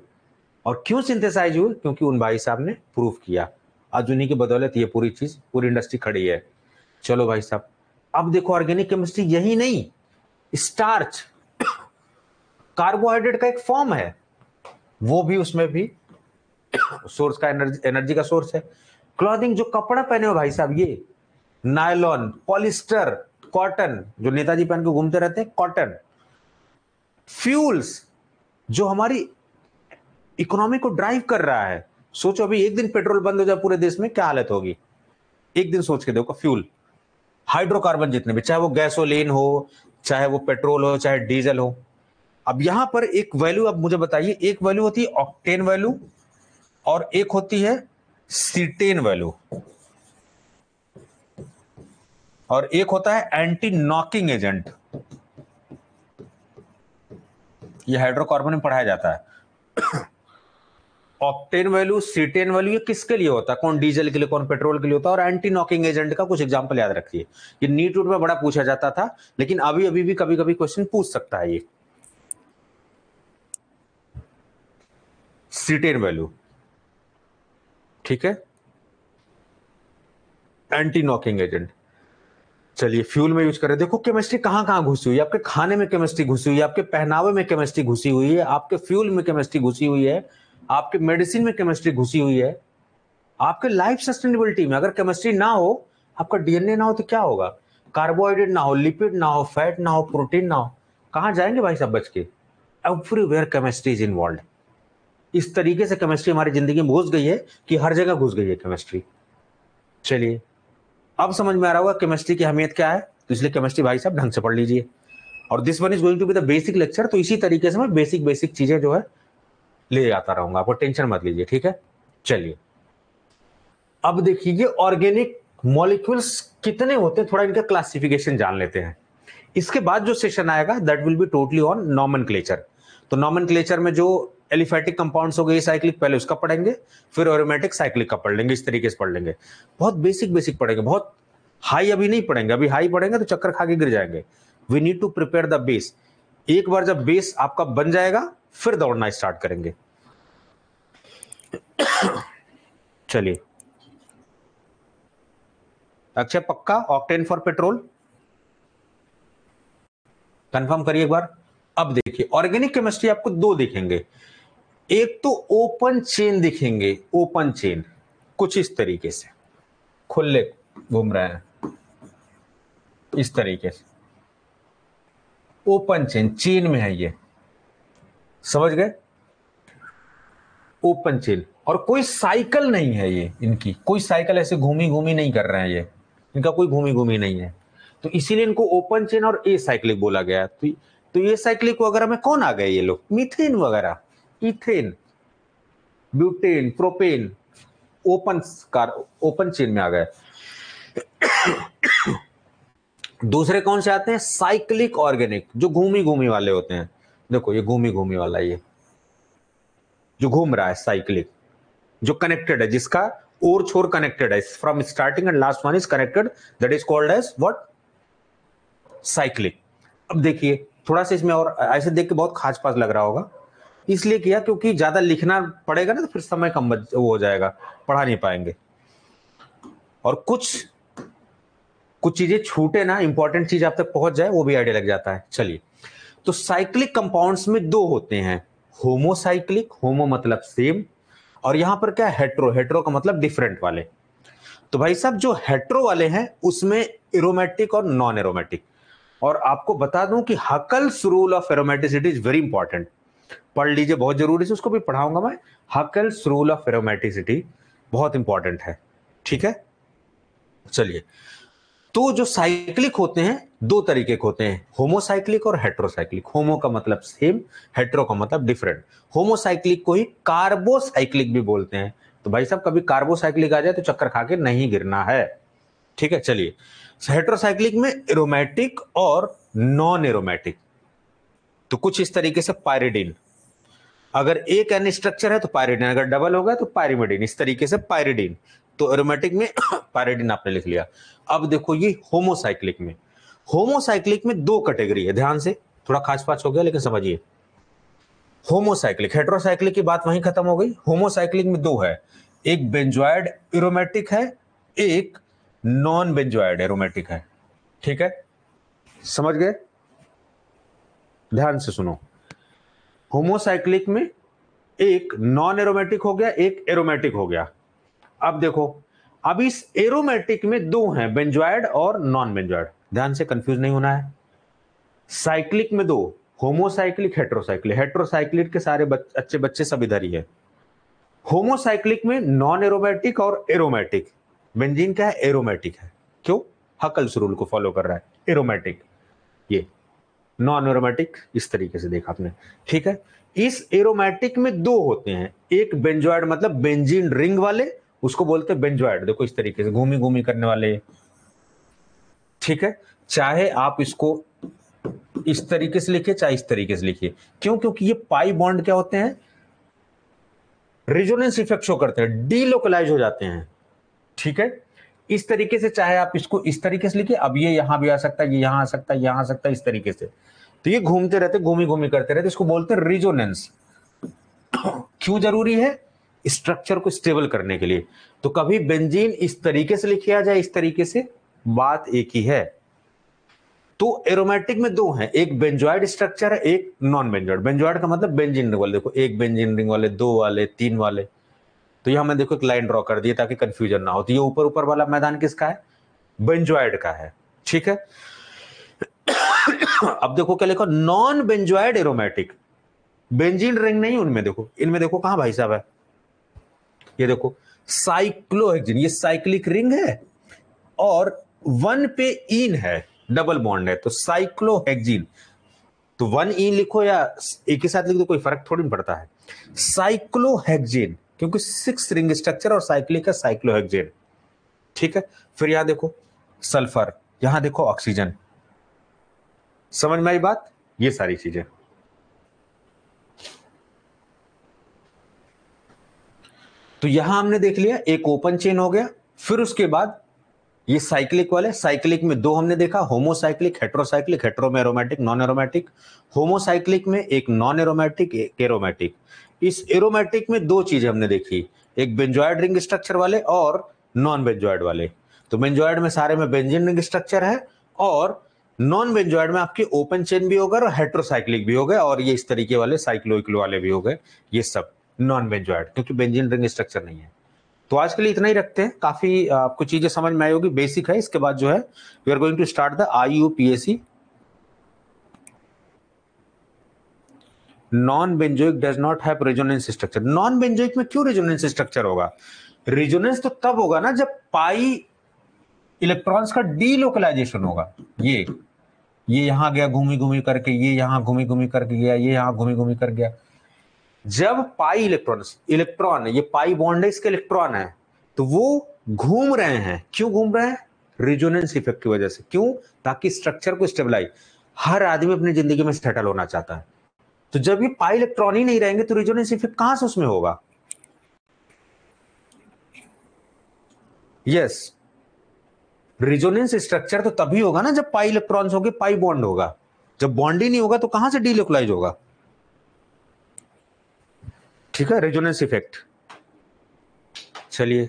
और क्यों सिंथेसाइज हुए क्योंकि उन भाई साहब ने प्रूफ किया आज उन्हीं की बदौलत ये पूरी चीज पूरी इंडस्ट्री खड़ी है चलो भाई साहब अब देखो ऑर्गेनिक केमिस्ट्री यही नहीं स्टार्च कार्बोहाइड्रेट [COUGHS] का एक फॉर्म है वो भी उसमें भी सोर्स [COUGHS] का एनर्जी एनर्जी का सोर्स है क्लॉथिंग जो कपड़ा पहने हो भाई साहब ये नायलॉन पॉलिस्टर कॉटन जो नेताजी पहन के घूमते रहते हैं कॉटन फ्यूल्स जो हमारी इकोनॉमी को ड्राइव कर रहा है सोचो अभी एक दिन पेट्रोल बंद हो जाए पूरे देश में क्या हालत होगी एक दिन सोच के देखो फ्यूल हाइड्रोकार्बन जितने भी चाहे वो गैसोलीन हो चाहे वो पेट्रोल हो चाहे डीजल हो अब यहां पर एक वैल्यू अब मुझे बताइए एक वैल्यू होती है ऑक्टेन वैल्यू और एक होती है सीटेन वैल्यू और एक होता है एंटी नॉकिंग एजेंट ये हाइड्रोकार्बन में पढ़ाया जाता है ऑप्टेन वैल्यू सीटेन वैल्यू ये किसके लिए होता है कौन डीजल के लिए कौन पेट्रोल के लिए होता है और एंटी नॉकिंग एजेंट का कुछ एग्जाम्पल याद रखिए ये नीट रूट में बड़ा पूछा जाता था लेकिन अभी अभी भी कभी कभी क्वेश्चन पूछ सकता है ये सीटेन वैल्यू ठीक है एंटी नॉकिंग एजेंट चलिए फ्यूल में यूज करें देखो केमिस्ट्री कहाँ कहाँ घुसी हुई है आपके खाने में केमिस्ट्री घुसी हुई है आपके पहनावे में केमिस्ट्री घुसी हुई है आपके फ्यूल में केमिस्ट्री घुसी हुई है आपके मेडिसिन में केमिस्ट्री घुसी हुई है आपके लाइफ सस्टेनेबिलिटी में अगर केमिस्ट्री ना हो आपका डीएनए ना हो तो क्या होगा कार्बोहाइड्रेट ना हो लिपिड ना हो फैट ना हो प्रोटीन ना हो कहाँ जाएंगे भाई साहब बच के एवरीवेयर केमिस्ट्री इज इन्वॉल्व इस तरीके से केमिस्ट्री हमारी जिंदगी में घुस गई है कि हर जगह घुस गई है केमिस्ट्री चलिए अब समझ में आ रहा होगा केमिस्ट्री की अहमियत क्या है तो इसलिए केमिस्ट्री भाई साहब ढंग से पढ़ लीजिए और this one is going to be the basic lecture तो इसी तरीके से मैं बेसिक बेसिक चीजें जो है ले जाता रहूंगा आपको टेंशन मत लीजिए ठीक है चलिए अब देखिए ऑर्गेनिक मॉलिक्यूल्स कितने होते हैं थोड़ा इनका क्लासिफिकेशन जान लेते हैं इसके बाद जो सेशन आएगा that will be totally on nomen तो नॉमन में जो एलिफेटिक कंपाउंड्स हो गए साइक्लिक पहले उसका पढ़ेंगे फिर ओरोमेटिक साइक्लिक का पढ़ लेंगे इस तरीके से पढ़ लेंगे बहुत बेसिक बेसिक पढ़ेंगे बहुत हाई अभी नहीं पढ़ेंगे अभी हाई पढ़ेंगे तो चक्कर खा के गिर जाएंगे we need to prepare the base एक बार जब बेस आपका बन जाएगा फिर दौड़ना स्टार्ट करेंगे चलिए अच्छा पक्का ऑक्टेन फॉर पेट्रोल कंफर्म करिए एक बार अब देखिए ऑर्गेनिक केमिस्ट्री आपको दो देखेंगे एक तो ओपन चेन दिखेंगे ओपन चेन कुछ इस तरीके से खुले घूम रहे हैं इस तरीके से ओपन चेन चेन में है ये समझ गए ओपन चेन और कोई साइकिल नहीं है ये इनकी कोई साइकिल ऐसे घूमी घूमी नहीं कर रहे हैं ये इनका कोई घूमी घूमी नहीं है तो इसीलिए इनको ओपन चेन और ए साइकिल बोला गया तो, तो ए साइक्लिक वगैरह में कौन आ गए ये लोग मिथिन वगैरह इथेन ब्यूटेन प्रोपेन ओपन कार ओपन चेन में आ गए दूसरे कौन से आते हैं साइक्लिक ऑर्गेनिक जो घूमी घूमी वाले होते हैं देखो ये घूमी घूमी वाला ये जो घूम रहा है साइक्लिक जो कनेक्टेड है जिसका और छोर कनेक्टेड है from starting end last one is connected that is called as what cyclic अब देखिए थोड़ा सा इसमें और ऐसे देख के बहुत खास पास लग रहा होगा इसलिए किया क्योंकि ज्यादा लिखना पड़ेगा ना तो फिर समय कम वो हो जाएगा पढ़ा नहीं पाएंगे और कुछ कुछ चीजें छूटे ना इंपॉर्टेंट चीज आप तक पहुंच जाए वो भी आइडिया लग जाता है चलिए तो साइक्लिक कंपाउंड्स में दो होते हैं होमोसाइक्लिक होमो मतलब सेम और यहां पर क्या हेट्रो हेट्रो का मतलब डिफरेंट वाले तो भाई साहब जो हेट्रो वाले हैं उसमें एरोमेटिक और नॉन एरोमेटिक और आपको बता दूं कि Huckel's rule of aromaticity is very important पढ़ लीजिए बहुत जरूरी है उसको भी पढ़ाऊंगा मैं हकल्स रूल ऑफ एरोमेटिसिटी बहुत इंपॉर्टेंट है ठीक है चलिए तो जो साइक्लिक होते हैं दो तरीके के होते हैं होमोसाइक्लिक और हेट्रोसाइक्लिक होमो का मतलब सेम हेट्रो का मतलब डिफरेंट होमोसाइक्लिक को ही कार्बोसाइक्लिक भी बोलते हैं तो भाई साहब कभी कार्बोसाइक्लिक आ जाए तो चक्कर खा के नहीं गिरना है ठीक है चलिए हेट्रोसाइक्लिक में एरोमेटिक और नॉन एरोमेटिक तो कुछ इस तरीके से पायरिडिन अगर एक एन स्ट्रक्चर है तो पायरिडिन अगर डबल होगा तो पायरिमिडिन इस तरीके से पायरिडिन तो एरोमेटिक में पायरिडिन [COUGHS] आपने लिख लिया अब देखो ये होमोसाइक्लिक में होमोसाइक्लिक में दो कैटेगरी है ध्यान से थोड़ा खास पास हो गया लेकिन समझिए होमोसाइक्लिक हेट्रोसाइक्लिक की बात वहीं खत्म हो गई होमोसाइक्लिक में दो है एक बेंजॉयड एरोमेटिक है एक नॉन बेंजॉयड एरोमेटिक है ठीक है समझ गए ध्यान से सुनो होमोसाइक्लिक में एक नॉन एरोमेटिक हो गया एक एरोमेटिक हो गया अब देखो अब इस एरोमेटिक में दो हैं बेंजॉयड और नॉन बेंजॉयड ध्यान से कंफ्यूज नहीं होना है साइक्लिक में दो होमोसाइक्लिक हेट्रोसाइक्लिक हेट्रोसाइक्लिक के सारे बच, अच्छे बच्चे सब इधर ही है होमोसाइक्लिक में नॉन एरोमेटिक और एरोमेटिक बेंजीन क्या है एरोमेटिक है क्यों हकल्स रूल को फॉलो कर रहा है एरोमेटिक ये नॉन एरोमेटिक इस तरीके से देखा आपने ठीक है इस एरोमेटिक में दो होते हैं एक बेंजोइड मतलब बेंजीन रिंग वाले उसको बोलते हैं बेंजोइड देखो इस तरीके से घूमी घूमी करने वाले ठीक है चाहे आप इसको इस तरीके से लिखिए चाहे इस तरीके से लिखिए क्यों क्योंकि ये पाई बॉन्ड क्या होते हैं रिजोनेंस इफेक्ट शो करते हैं डीलोकलाइज हो जाते हैं ठीक है इस तरीके से चाहे आप इसको इस तरीके से लिखिए अब ये यहां भी आ सकता है ये यहां आ सकता है यहां आ सकता है इस तरीके से तो ये घूमते रहते घूमी घूमी करते रहते इसको बोलते हैं रिजोनेंस क्यों जरूरी है स्ट्रक्चर को स्टेबल करने के लिए तो कभी बेंजीन इस तरीके से लिखा जाए इस तरीके से बात एक ही है तो एरोमेटिक में दो हैं एक बेंजॉइड स्ट्रक्चर है एक नॉन बेंजॉइड बेंजॉइड का मतलब बेंजीन रिंग वाले देखो एक बेंजिन रिंग वाले दो वाले तीन वाले तो यहां मैं देखो एक लाइन ड्रॉ कर दिया ताकि कंफ्यूजन ना हो तो ये ऊपर ऊपर वाला मैदान किसका है बेंजॉइड का है ठीक है [COUGHS] अब देखो क्या लिखो non benzenoid aromatic benzene ring नहीं उनमें देखो इनमें देखो कहां भाई साहब है ये देखो साइक्लोहेक्जिन ये साइक्लिक रिंग है और वन पे इन है डबल बॉन्ड है तो साइक्लोहेक्जिन तो वन इन लिखो या एक ही साथ लिख दो कोई फर्क थोड़ी नहीं पड़ता है साइक्लोहेक्जिन क्योंकि सिक्स रिंग स्ट्रक्चर और साइक्लिक है साइक्लोहेक्जिन ठीक है फिर यहां देखो सल्फर यहां देखो ऑक्सीजन समझ में आई बात ये सारी चीजें तो यहां हमने देख लिया एक ओपन चेन हो गया फिर उसके बाद ये साइक्लिक वाले साइक्लिक में दो हमने देखा होमोसाइक्लिक हेट्रोसाइक्लिक हेट्रो में नॉन एरोमैटिक होमोसाइक्लिक में एक नॉन एरोमैटिक एक एरोमेटिक इस एरोमेटिक में दो चीजें हमने देखी एक बेंजॉयड रिंग स्ट्रक्चर वाले और नॉन बेंजॉयड वाले तो बेंजॉयड में सारे में बेंजिन रिंग स्ट्रक्चर है और नॉन बेंजॉइड में आपके ओपन चेन भी हो गए और हेट्रोसाइक्लिक भी हो गए और ये इस तरीके वाले साइक्लोइक्लो वाले भी हो गए ये सब नॉन बेंजॉइड क्योंकि बेंजिन रिंग स्ट्रक्चर नहीं है तो आज के लिए इतना ही रखते हैं काफी आपको चीजें समझ में आई होगी बेसिक है इसके बाद जो है we are going to start the I U P S non benzoic does not have resonance structure non benzoic में क्यों रेजोनेंस स्ट्रक्चर होगा रेजोनेंस तो तब होगा ना जब पाई इलेक्ट्रॉन्स का डीलोकलाइजेशन होगा ये ये यहां गया घूमी घूमी करके ये यहां घूमी घूमी करके गया ये यहां घूमी घूमी कर गया जब पाई इलेक्ट्रॉन इलेक्ट्रॉन ये पाई बॉन्ड है इसके इलेक्ट्रॉन है तो वो घूम रहे हैं क्यों घूम रहे हैं रिजोनेंस इफेक्ट की वजह से क्यों ताकि स्ट्रक्चर को स्टेबलाइज हर आदमी अपनी जिंदगी में सेटल होना चाहता है तो जब ये पाई इलेक्ट्रॉन ही नहीं रहेंगे तो रिजोनेंस इफेक्ट कहां से उसमें होगा यस yes, रिजोनेंस स्ट्रक्चर तो तभी होगा ना जब पाई इलेक्ट्रॉन्स होंगे पाई बॉन्ड होगा जब बॉन्ड ही नहीं होगा तो कहां से डीलोकलाइज होगा ठीक है रिजोनेंस इफेक्ट चलिए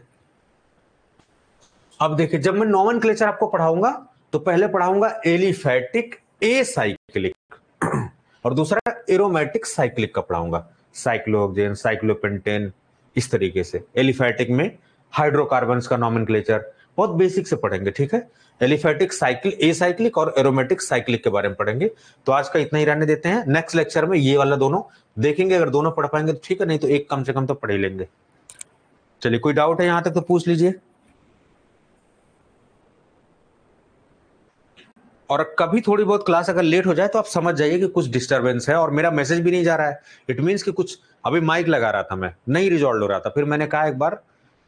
अब देखिए जब मैं नॉमन क्लेचर आपको पढ़ाऊंगा तो पहले पढ़ाऊंगा एलिफैटिक ए साइक्लिक [CLEARS THROAT] और दूसरा एरोमेटिक साइक्लिक का पढ़ाऊंगा साइक्लोक्जेन साइक्लोपेंटेन इस तरीके से एलिफैटिक में हाइड्रोकार्बन का नॉमन क्लेचर बहुत बेसिक से पढ़ेंगे ठीक है एलिफेटिक साइकिल ए साइक्लिक और एरोमेटिक साइक्लिक के बारे में पढ़ेंगे तो आज का इतना ही रहने देते हैं नेक्स्ट लेक्चर में ये वाला दोनों देखेंगे अगर दोनों पढ़ पाएंगे तो ठीक है नहीं तो एक कम से कम तो पढ़ ही लेंगे चलिए कोई डाउट है यहां तक तो पूछ लीजिए और कभी थोड़ी बहुत क्लास अगर लेट हो जाए तो आप समझ जाइए कि कुछ डिस्टरबेंस है और मेरा मैसेज भी नहीं जा रहा है इट मीन्स कि कुछ अभी माइक लगा रहा था मैं नहीं रिजॉल्व हो रहा था फिर मैंने कहा एक बार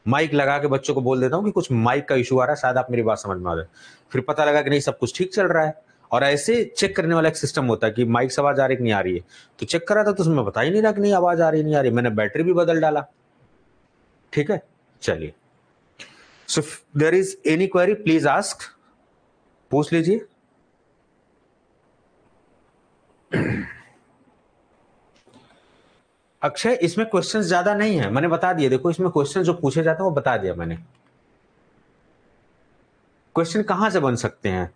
माइक लगा के बच्चों को बोल देता हूँ कि कुछ माइक का इशू आ रहा है शायद आप मेरी बात समझ में आ जाए फिर पता लगा कि नहीं सब कुछ ठीक चल रहा है और ऐसे चेक करने वाला एक सिस्टम होता है कि माइक से आवाज आ रही कि नहीं आ रही है तो चेक करा था तो उसमें बता ही नहीं रहा कि नहीं आवाज आ रही नहीं आ रही मैंने बैटरी भी बदल डाला ठीक है चलिए so there is any query please ask पूछ लीजिए अक्षय इसमें क्वेश्चन ज्यादा नहीं है मैंने बता दिया देखो इसमें क्वेश्चन जो पूछे जाते हैं वो बता दिया मैंने क्वेश्चन कहां से बन सकते हैं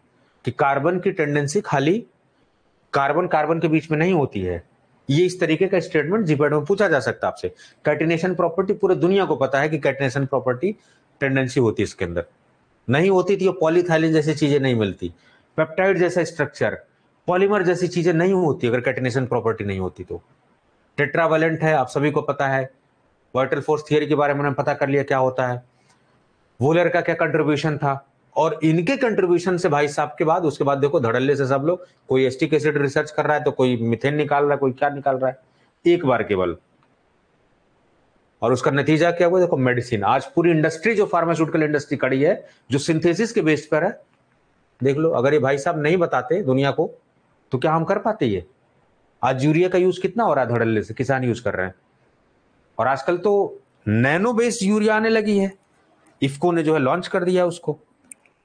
कि कार्बन की टेंडेंसी खाली कार्बन कार्बन के बीच में नहीं होती है ये इस तरीके का स्टेटमेंट जीपेड में पूछा जा सकता है आपसे कैटिनेशन प्रॉपर्टी पूरे दुनिया को पता है कि कैटिनेशन प्रॉपर्टी टेंडेंसी होती है इसके अंदर नहीं होती थी पॉलीथाइलिन जैसी चीजें नहीं मिलती पेप्टाइड जैसा स्ट्रक्चर पॉलीमर जैसी चीजें नहीं होती अगर कैटिनेशन प्रॉपर्टी नहीं होती तो टेट्रावेलेंट है आप सभी को पता है वर्टल फोर्स थियरी के बारे में हमने पता कर लिया क्या होता है वोलर का क्या कंट्रीब्यूशन था और इनके कंट्रीब्यूशन से भाई साहब के बाद उसके बाद देखो धड़ल्ले से सब लोग कोई एस्टिक एसिड रिसर्च कर रहा है तो कोई मिथेन निकाल रहा है कोई क्या निकाल रहा है एक बार केवल और उसका नतीजा क्या हुआ देखो मेडिसिन आज पूरी इंडस्ट्री जो फार्मास्यूटिकल इंडस्ट्री खड़ी है जो सिंथेसिस के बेस पर है देख लो अगर ये भाई साहब नहीं बताते दुनिया को तो क्या हम कर पाते ये आज यूरिया का यूज कितना हो रहा है धड़ल्ले से किसान यूज कर रहे हैं और आजकल तो नैनो बेस यूरिया आने लगी है इफको ने जो है लॉन्च कर दिया उसको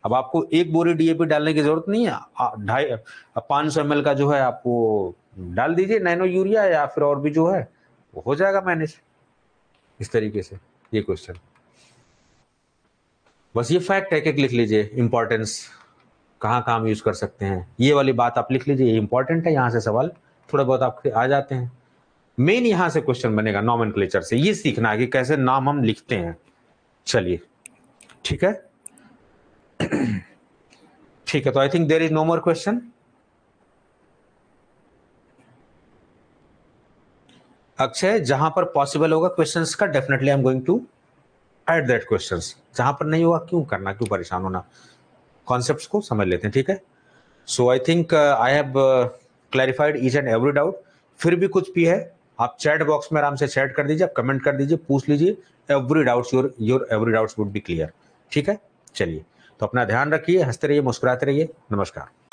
अब आपको एक बोरी डीएपी डालने की जरूरत नहीं है ढाई पांच सौ एम का जो है आपको डाल दीजिए नैनो यूरिया या फिर और भी जो है वो हो जाएगा मैनेज इस तरीके से ये क्वेश्चन बस ये फैक्ट है एक लिख लीजिए इंपॉर्टेंस कहाँ कहाँ यूज कर सकते हैं ये वाली बात आप लिख लीजिए ये इंपॉर्टेंट है यहां से सवाल थोड़ा बहुत आपके आ जाते हैं मेन यहां से क्वेश्चन बनेगा नॉमन से ये सीखना है कि कैसे नाम हम लिखते हैं चलिए ठीक है ठीक है तो I think there is no more question Akshay जहां पर पॉसिबल होगा क्वेश्चंस का definitely I am going to at that questions जहां पर नहीं होगा क्यों करना क्यों परेशान होना कॉन्सेप्ट को समझ लेते हैं ठीक है so I think I have clarified each and every doubt फिर भी कुछ भी है आप चैट बॉक्स में आराम से चैट कर दीजिए आप कमेंट कर दीजिए पूछ लीजिए every doubts your your every doubts would be clear ठीक है चलिए तो अपना ध्यान रखिए हंसते रहिए मुस्कुराते रहिए नमस्कार